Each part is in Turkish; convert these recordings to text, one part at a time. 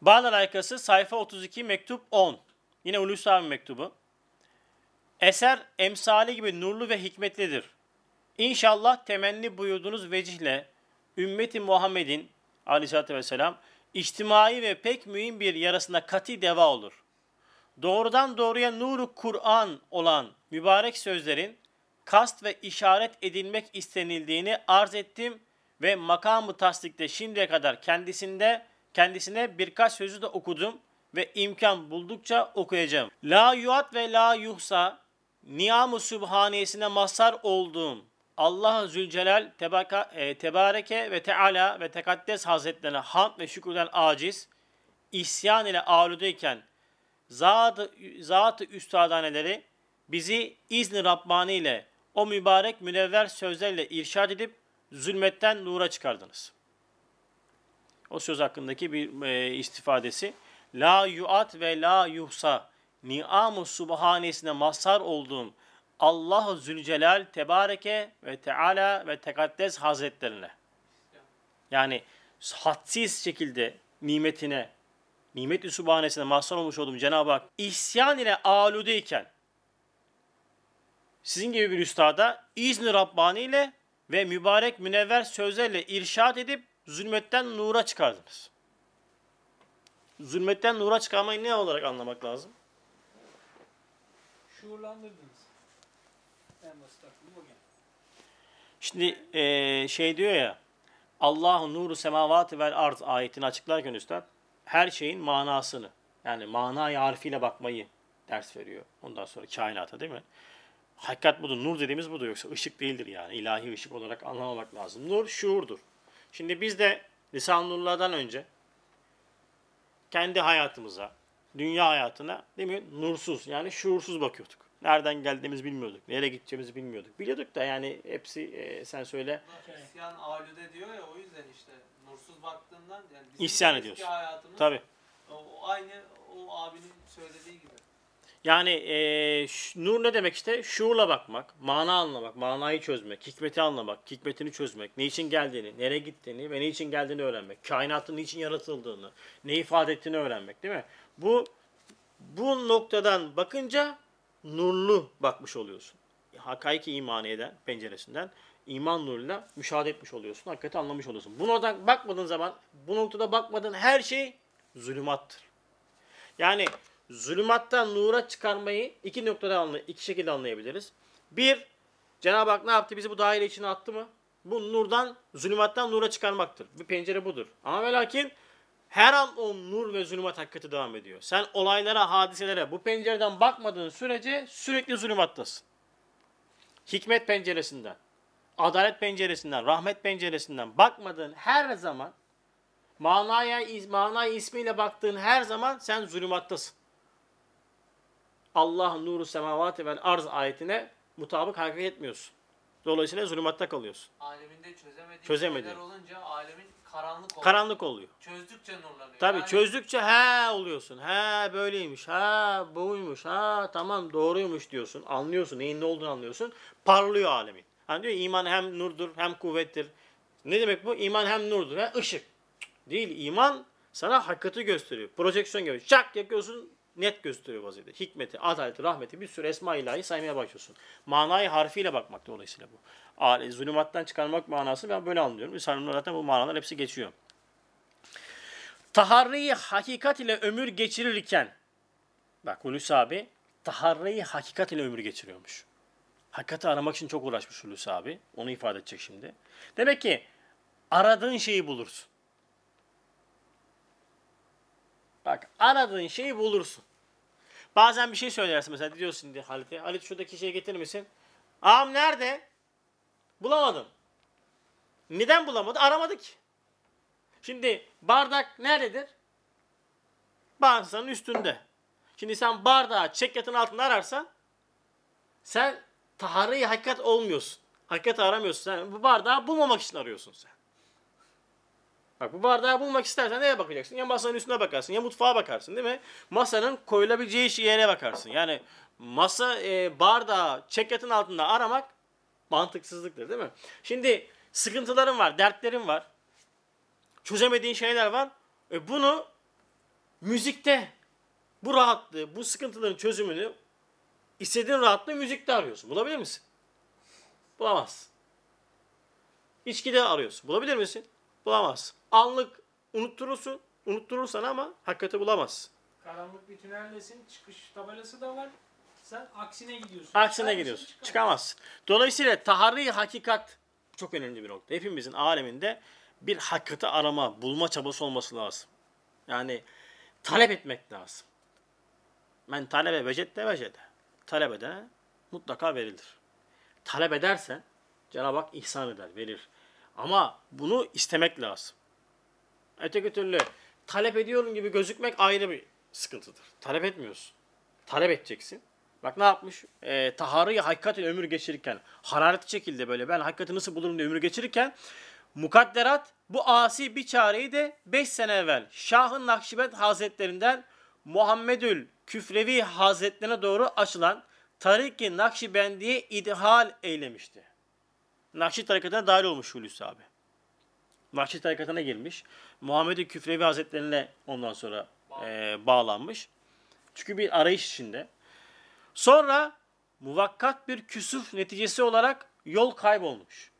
Bağdat Aykası sayfa 32 mektup 10. Yine Hulusi abi mektubu. Eser emsali gibi nurlu ve hikmetlidir. İnşallah temenni buyurduğunuz vecihle ümmeti Muhammed'in aleyhissalatü vesselam içtimai ve pek mühim bir Yarasında kati deva olur. Doğrudan doğruya nuru Kur'an olan mübarek sözlerin kast ve işaret edilmek istenildiğini arz ettim ve makamı tasdikte şimdiye kadar kendisinde Kendisine birkaç sözü de okudum ve imkan buldukça okuyacağım. La yuat ve la yuhsa niyam-ı sübhaniyesine mazhar olduğum Allah Zülcelal tebaka, e, tebareke ve teala ve tekaddes hazretlerine hamd ve şükürden aciz, isyan ile ağrıdayken zat-ı zat üstadaneleri bizi izni Rabbani ile o mübarek münevver sözlerle irşad edip zulmetten nura çıkardınız.'' o söz hakkındaki bir e, istifadesi. La yuat ve la yuhsa ni'amu subhanesine mazhar olduğum Allah Zülcelal Tebareke ve Teala ve Tekaddes Hazretlerine. Yani hadsiz şekilde nimetine, nimet-i subhanesine mahzun olmuş olduğum Cenab-ı Hak isyan ile aludeyken sizin gibi bir üstada izni Rabbani ile ve mübarek münevver sözlerle irşat edip Zulmetten nura çıkardınız. Zulmetten nura çıkarmayı ne olarak anlamak lazım? Şuurlandırdınız. En basit aklım Şimdi e, şey diyor ya Allahu nuru semavati vel arz ayetini açıklarken üstad her şeyin manasını yani mana harfiyle bakmayı ders veriyor. Ondan sonra kainata değil mi? Hakikat budur. Nur dediğimiz budur. Yoksa ışık değildir yani. ilahi ışık olarak anlamamak lazım. Nur şuurdur. Şimdi biz de Risanullah'dan önce kendi hayatımıza, dünya hayatına değil mi? Nursuz yani şuursuz bakıyorduk. Nereden geldiğimizi bilmiyorduk. Nereye gideceğimizi bilmiyorduk. Biliyorduk da yani hepsi e, sen söyle. Şey, isyan alüde diyor ya o yüzden işte nursuz baktığından yani bizim İsyan ediyorsun. hayatımız Tabii. O, aynı o abinin söylediği gibi. Yani e, nur ne demek işte? Şuurla bakmak, mana anlamak, manayı çözmek, hikmeti anlamak, hikmetini çözmek, ne için geldiğini, nereye gittiğini ve ne için geldiğini öğrenmek, kainatın niçin yaratıldığını, ne ifade ettiğini öğrenmek değil mi? Bu bu noktadan bakınca nurlu bakmış oluyorsun. hakiki imanı eden penceresinden iman nuruyla müşahede etmiş oluyorsun. Hakikati anlamış oluyorsun. Bu noktadan bakmadığın zaman, bu noktada bakmadığın her şey zulümattır. Yani zulümattan nura çıkarmayı iki noktada anlay iki şekilde anlayabiliriz. Bir, Cenab-ı Hak ne yaptı? Bizi bu daire içine attı mı? Bu nurdan, zulümattan nura çıkarmaktır. Bir pencere budur. Ama ve lakin her an o nur ve zulümat hakikati devam ediyor. Sen olaylara, hadiselere bu pencereden bakmadığın sürece sürekli zulümattasın. Hikmet penceresinden, adalet penceresinden, rahmet penceresinden bakmadığın her zaman manaya, manaya ismiyle baktığın her zaman sen zulümattasın. Allah nuru semavati vel arz ayetine mutabık hareket etmiyorsun. Dolayısıyla zulümatta kalıyorsun. Aleminde çözemediği Çözemedi. şeyler olunca alemin karanlık oluyor. Karanlık oluyor. Çözdükçe nurlanıyor. Tabii yani... çözdükçe he oluyorsun. He böyleymiş. Ha buymuş. Ha tamam doğruymuş diyorsun. Anlıyorsun. Neyin ne olduğunu anlıyorsun. Parlıyor alemin. Hani diyor iman hem nurdur hem kuvvettir. Ne demek bu? İman hem nurdur. Ha ışık Değil. iman sana hakikati gösteriyor. Projeksiyon gibi. Çak yakıyorsun net gösteriyor vaziyette. Hikmeti, adaleti, rahmeti bir sürü esma ilahi saymaya başlıyorsun. Manayı harfiyle bakmak dolayısıyla bu. Âle, zulümattan çıkarmak manası ben böyle anlıyorum. İnsanlar zaten bu manalar hepsi geçiyor. Taharri hakikat ile ömür geçirirken bak Hulusi abi taharri hakikat ile ömür geçiriyormuş. Hakikati aramak için çok uğraşmış Hulusi abi. Onu ifade edecek şimdi. Demek ki aradığın şeyi bulursun. Bak aradığın şeyi bulursun. Bazen bir şey söylersin mesela diyorsun diye Halit'e. Halit şuradaki şeyi getirir misin? Ağam nerede? Bulamadım. Neden bulamadı? Aramadık. Şimdi bardak nerededir? Masanın üstünde. Şimdi sen bardağı çekyatın altında ararsan sen taharı hakikat olmuyorsun. Hakikat aramıyorsun. Sen bu bardağı bulmamak için arıyorsun sen. Bak bu bardağı bulmak istersen neye bakacaksın? Ya masanın üstüne bakarsın ya mutfağa bakarsın değil mi? Masanın koyulabileceği yere bakarsın. Yani masa e, bardağı çeketin altında aramak mantıksızlıktır değil mi? Şimdi sıkıntıların var, dertlerin var. Çözemediğin şeyler var. E bunu müzikte bu rahatlığı, bu sıkıntıların çözümünü istediğin rahatlığı müzikte arıyorsun. Bulabilir misin? Bulamazsın. İçkide arıyorsun. Bulabilir misin? bulamaz. Anlık unutturursun, unutturursan ama hakikati bulamaz. Karanlık bir tüneldesin, çıkış tabelası da var. Sen aksine gidiyorsun. Aksine Çıkar gidiyorsun. Çıkamazsın. çıkamazsın. Dolayısıyla taharri hakikat çok önemli bir nokta. Hepimizin aleminde bir hakikati arama, bulma çabası olması lazım. Yani talep etmek lazım. Ben talebe vecette vecede. Talebe de mutlaka verilir. Talep edersen Cenab-ı Hak ihsan eder, verir. Ama bunu istemek lazım. Öteki türlü talep ediyorum gibi gözükmek ayrı bir sıkıntıdır. Talep etmiyorsun. Talep edeceksin. Bak ne yapmış? E, Taharı'yı hakikaten ömür geçirirken, hararetli şekilde böyle ben hakikati nasıl bulurum diye ömür geçirirken mukadderat bu asi bir çareyi de 5 sene evvel Şah'ın Nakşibet Hazretlerinden Muhammedül Küfrevi Hazretlerine doğru açılan Tariki Nakşibendi'ye idhal eylemişti. Nakşi tarikatına dahil olmuş Hulusi abi. Nakşi tarikatına girmiş. Muhammed-i Küfrevi Hazretlerine ondan sonra e, bağlanmış. Çünkü bir arayış içinde. Sonra muvakkat bir küsuf neticesi olarak yol kaybolmuş.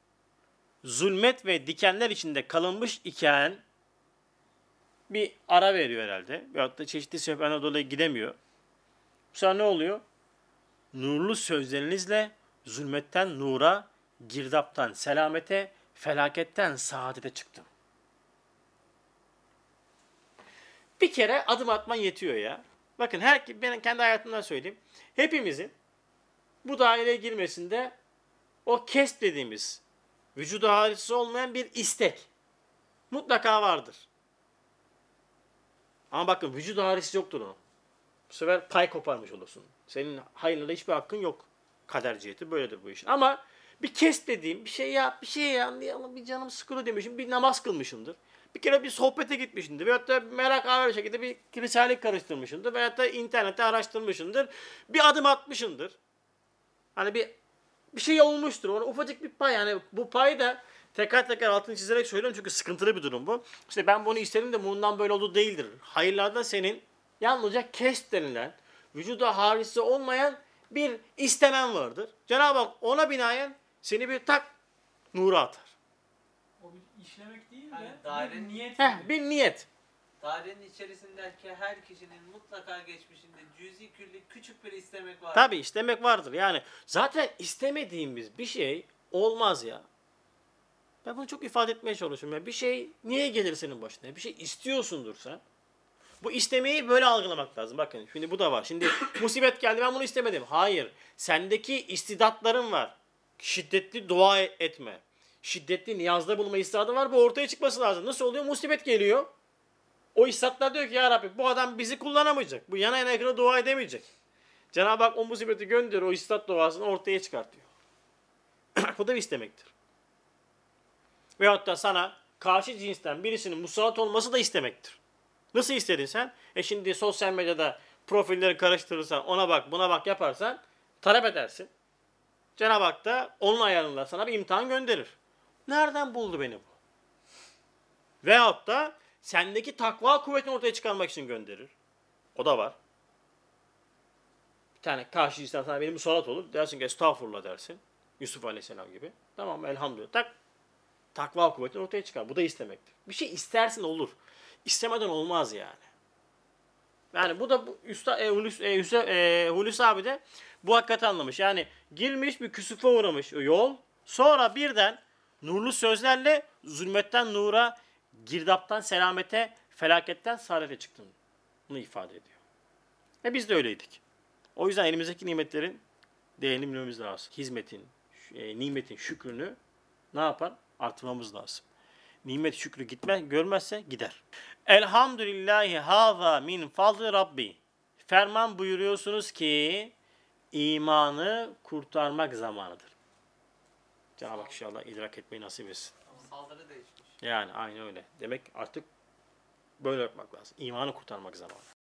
Zulmet ve dikenler içinde kalınmış iken bir ara veriyor herhalde. Veyahut da çeşitli sebeplerden dolayı gidemiyor. Bu sefer ne oluyor? Nurlu sözlerinizle zulmetten nura, girdaptan selamete, felaketten saadete çıktım. Bir kere adım atman yetiyor ya. Bakın her ben kendi hayatımdan söyleyeyim. Hepimizin bu daireye girmesinde o kesp dediğimiz vücuda haricisi olmayan bir istek mutlaka vardır. Ama bakın vücut haricisi yoktur onun. Bu sefer pay koparmış olursun. Senin hayırlara hiçbir hakkın yok. Kader ciheti böyledir bu iş. Ama bir kes dediğim, bir şey yap, bir şey anlayalım, bir canım sıkılı demişim, bir namaz kılmışımdır. Bir kere bir sohbete gitmişimdir veyahut da merak haber bir şekilde bir kiliselik karıştırmışımdır veyahut da internette araştırmışımdır. Bir adım atmışımdır. Hani bir bir şey olmuştur. Ona ufacık bir pay yani bu pay da tekrar tekrar altını çizerek söylüyorum çünkü sıkıntılı bir durum bu. İşte ben bunu istedim de bundan böyle oldu değildir. Hayırlarda senin yalnızca kes denilen, vücuda harisi olmayan bir istenen vardır. Cenab-ı Hak ona binaen seni bir tak nura atar. O bir işlemek değil de yani bir niyet. Heh, bir niyet. Dairenin içerisindeki her kişinin mutlaka geçmişinde cüzi külli küçük bir istemek vardır. Tabi istemek vardır. Yani zaten istemediğimiz bir şey olmaz ya. Ben bunu çok ifade etmeye çalışıyorum. Ya. Bir şey niye gelir senin başına? Bir şey istiyorsundur sen. Bu istemeyi böyle algılamak lazım. Bakın şimdi bu da var. Şimdi musibet geldi ben bunu istemedim. Hayır. Sendeki istidatların var şiddetli dua e- etme, şiddetli niyazda bulunma istadı var. Bu ortaya çıkması lazım. Nasıl oluyor? Musibet geliyor. O istatlar diyor ki ya Rabbi bu adam bizi kullanamayacak. Bu yana yana yakına dua edemeyecek. Cenab-ı Hak o musibeti gönderiyor. O istat duasını ortaya çıkartıyor. bu da bir istemektir. Veyahut da sana karşı cinsten birisinin musallat olması da istemektir. Nasıl istedin sen? E şimdi sosyal medyada profilleri karıştırırsan, ona bak, buna bak yaparsan talep edersin. Cenab-ı Hak da onun ayarında sana bir imtihan gönderir. Nereden buldu beni bu? Veyahut da sendeki takva kuvvetini ortaya çıkarmak için gönderir. O da var. Bir tane karşı cinsten sana benim salat olur. Dersin ki estağfurullah dersin. Yusuf Aleyhisselam gibi. Tamam elhamdülillah. Tak, takva kuvvetini ortaya çıkar. Bu da istemektir. Bir şey istersin olur. İstemeden olmaz yani. Yani bu da bu Üsta, e, Hulusi, e, Hulusi, e, Hulusi abi de bu hakikati anlamış. Yani girmiş bir küsüfe uğramış o yol. Sonra birden nurlu sözlerle zulmetten nura, girdaptan selamete, felaketten saadete çıktın. Bunu ifade ediyor. E biz de öyleydik. O yüzden elimizdeki nimetlerin değerini bilmemiz lazım. Hizmetin, e, nimetin şükrünü ne yapar? Artırmamız lazım. Nimet şükrü gitme, görmezse gider. Elhamdülillahi haza min fazli rabbi. Ferman buyuruyorsunuz ki imanı kurtarmak zamanıdır. Cenab-ı Hak inşallah idrak etmeyi nasip etsin. Saldırı değişmiş. Yani aynı öyle. Demek artık böyle yapmak lazım. İmanı kurtarmak zamanı.